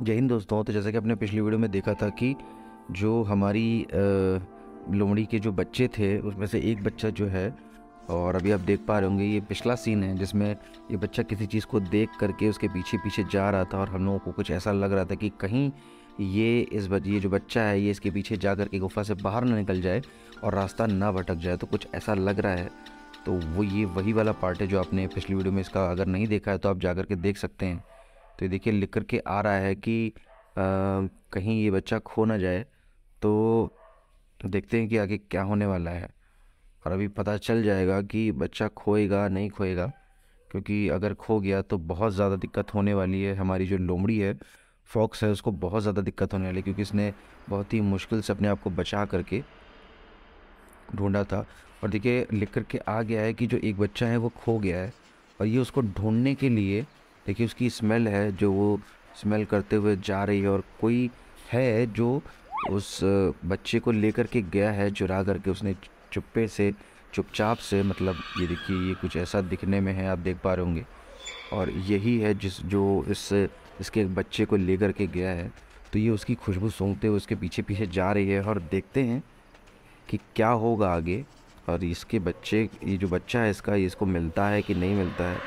जय हिंद दोस्तों तो जैसे कि आपने पिछली वीडियो में देखा था कि जो हमारी लोमड़ी के जो बच्चे थे उसमें से एक बच्चा जो है और अभी आप देख पा रहे होंगे ये पिछला सीन है जिसमें ये बच्चा किसी चीज़ को देख करके उसके पीछे पीछे जा रहा था और हम लोगों को कुछ ऐसा लग रहा था कि कहीं ये इस बच ये जो बच्चा है ये इसके पीछे जा कर के गुफा से बाहर ना निकल जाए और रास्ता ना भटक जाए तो कुछ ऐसा लग रहा है तो वो ये वही वाला पार्ट है जो आपने पिछली वीडियो में इसका अगर नहीं देखा है तो आप जा कर के देख सकते हैं तो ये देखिए लिख कर के आ रहा है कि आ, कहीं ये बच्चा खो ना जाए तो, तो देखते हैं कि आगे क्या होने वाला है और अभी पता चल जाएगा कि बच्चा खोएगा नहीं खोएगा क्योंकि अगर खो गया तो बहुत ज़्यादा दिक्कत होने वाली है हमारी जो लोमड़ी है फॉक्स है उसको बहुत ज़्यादा दिक्कत होने वाली है क्योंकि इसने बहुत ही मुश्किल से अपने आप को बचा करके ढूंढा था और देखिए लिख करके आ गया है कि जो एक बच्चा है वो खो गया है और ये उसको ढूंढने के लिए देखिए उसकी स्मेल है जो वो स्मेल करते हुए जा रही है और कोई है जो उस बच्चे को लेकर के गया है चुरा करके उसने चुप्पे से चुपचाप से मतलब ये देखिए ये कुछ ऐसा दिखने में है आप देख पा रहे होंगे और यही है जिस जो इस इसके बच्चे को लेकर के गया है तो ये उसकी खुशबू सूंघते हुए उसके पीछे पीछे जा रही है और देखते हैं कि क्या होगा आगे और इसके बच्चे ये जो बच्चा है इसका इसको मिलता है कि नहीं मिलता है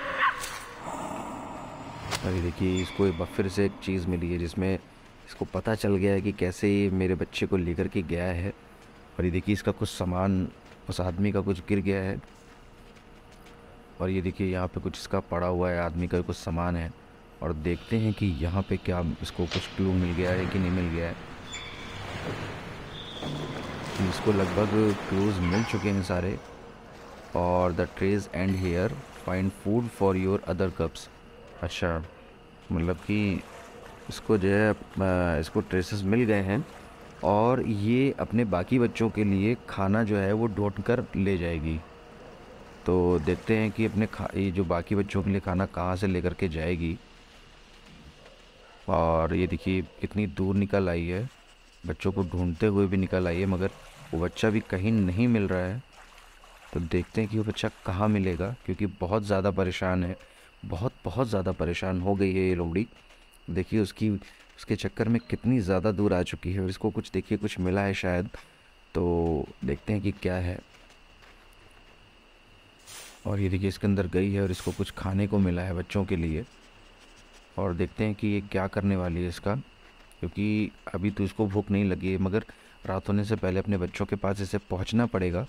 अभी देखिए इसको एक फिर से एक चीज़ मिली है जिसमें इसको पता चल गया है कि कैसे ये मेरे बच्चे को लेकर के गया है और ये देखिए इसका कुछ सामान उस आदमी का कुछ गिर गया है और ये देखिए यहाँ पे कुछ इसका पड़ा हुआ है आदमी का कुछ सामान है और देखते हैं कि यहाँ पे क्या इसको कुछ क्लू मिल गया है कि नहीं मिल गया है इसको लगभग क्लूज़ मिल चुके हैं सारे और the trays and hair find food for your other cups अच्छा मतलब कि इसको जो है इसको ट्रेसेस मिल गए हैं और ये अपने बाकी बच्चों के लिए खाना जो है वो ढूंढ कर ले जाएगी तो देखते हैं कि अपने खा ये जो बाकी बच्चों के लिए खाना कहाँ से लेकर के जाएगी और ये देखिए इतनी दूर निकल आई है बच्चों को ढूंढते हुए भी निकल आई है मगर वो बच्चा भी कहीं नहीं मिल रहा है तो देखते हैं कि वो बच्चा कहाँ मिलेगा क्योंकि बहुत ज़्यादा परेशान है बहुत बहुत ज़्यादा परेशान हो गई है ये लोमड़ी देखिए उसकी उसके चक्कर में कितनी ज़्यादा दूर आ चुकी है और इसको कुछ देखिए कुछ मिला है शायद तो देखते हैं कि क्या है और ये देखिए इसके अंदर गई है और इसको कुछ खाने को मिला है बच्चों के लिए और देखते हैं कि ये क्या करने वाली है इसका क्योंकि अभी तो इसको भूख नहीं लगी है मगर रात होने से पहले अपने बच्चों के पास इसे पहुंचना पड़ेगा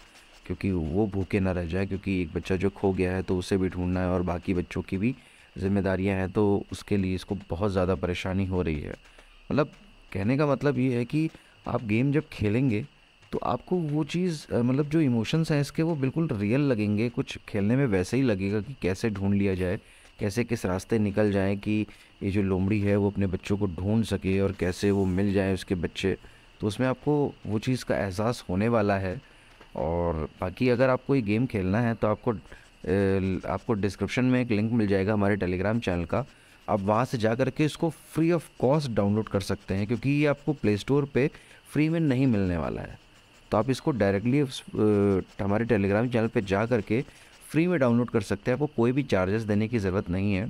क्योंकि वो भूखे ना रह जाए क्योंकि एक बच्चा जो खो गया है तो उसे भी ढूंढना है और बाकी बच्चों की भी जिम्मेदारियां हैं तो उसके लिए इसको बहुत ज़्यादा परेशानी हो रही है मतलब कहने का मतलब ये है कि आप गेम जब खेलेंगे तो आपको वो चीज़ मतलब जो इमोशंस हैं इसके वो बिल्कुल रियल लगेंगे कुछ खेलने में वैसे ही लगेगा कि कैसे ढूंढ लिया जाए कैसे किस रास्ते निकल जाए कि ये जो लोमड़ी है वो अपने बच्चों को ढूंढ सके और कैसे वो मिल जाए उसके बच्चे तो उसमें आपको वो चीज़ का एहसास होने वाला है और बाकी अगर आपको ये गेम खेलना है तो आपको आपको डिस्क्रिप्शन में एक लिंक मिल जाएगा हमारे टेलीग्राम चैनल का आप वहाँ से जा कर के इसको फ्री ऑफ कॉस्ट डाउनलोड कर सकते हैं क्योंकि ये आपको प्ले स्टोर पर फ्री में नहीं मिलने वाला है तो आप इसको डायरेक्टली हमारे टेलीग्राम चैनल पर जा कर के फ्री में डाउनलोड कर सकते हैं आपको कोई भी चार्जेस देने की ज़रूरत नहीं है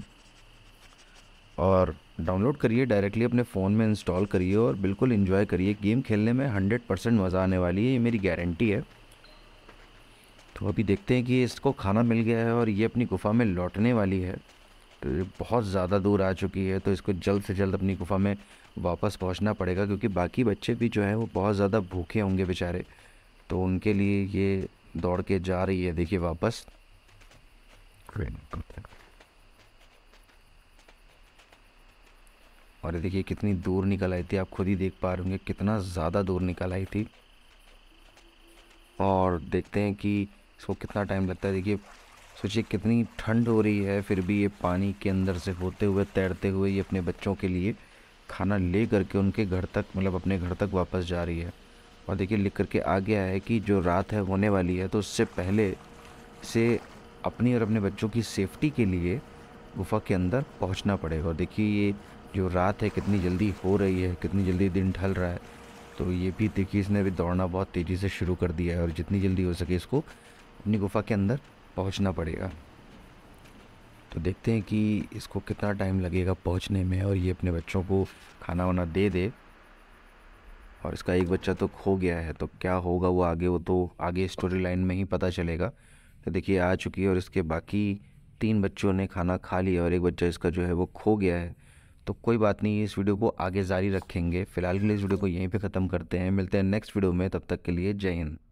और डाउनलोड करिए डायरेक्टली अपने फ़ोन में इंस्टॉल करिए और बिल्कुल इन्जॉय करिए गेम खेलने में हंड्रेड परसेंट मज़ा आने वाली है ये मेरी गारंटी है तो अभी देखते हैं कि इसको खाना मिल गया है और ये अपनी गुफा में लौटने वाली है तो ये बहुत ज़्यादा दूर आ चुकी है तो इसको जल्द से जल्द अपनी गुफा में वापस पहुंचना पड़ेगा क्योंकि बाकी बच्चे भी जो हैं वो बहुत ज़्यादा भूखे होंगे बेचारे तो उनके लिए ये दौड़ के जा रही है देखिए वापस और ये देखिए कितनी दूर निकल आई थी आप खुद ही देख पा रहे होंगे कितना ज़्यादा दूर निकल आई थी और देखते हैं कि इसको कितना टाइम लगता है देखिए सोचिए कितनी ठंड हो रही है फिर भी ये पानी के अंदर से होते हुए तैरते हुए ये अपने बच्चों के लिए खाना ले करके उनके घर तक मतलब अपने घर तक वापस जा रही है और देखिए लिख करके आ गया है कि जो रात है होने वाली है तो उससे पहले से अपनी और अपने बच्चों की सेफ्टी के लिए गुफा के अंदर पहुंचना पड़ेगा और देखिए ये जो रात है कितनी जल्दी हो रही है कितनी जल्दी दिन ढल रहा है तो ये भी देखिए इसने अभी दौड़ना बहुत तेज़ी से शुरू कर दिया है और जितनी जल्दी हो सके इसको अपनी गुफा के अंदर पहुंचना पड़ेगा तो देखते हैं कि इसको कितना टाइम लगेगा पहुंचने में और ये अपने बच्चों को खाना वाना दे दे और इसका एक बच्चा तो खो गया है तो क्या होगा वो आगे वो तो आगे स्टोरी लाइन में ही पता चलेगा तो देखिए आ चुकी है और इसके बाकी तीन बच्चों ने खाना खा लिया और एक बच्चा इसका जो है वो खो गया है तो कोई बात नहीं इस वीडियो को आगे जारी रखेंगे फिलहाल के लिए इस वीडियो को यहीं पे ख़त्म करते हैं मिलते हैं नेक्स्ट वीडियो में तब तक के लिए जय हिंद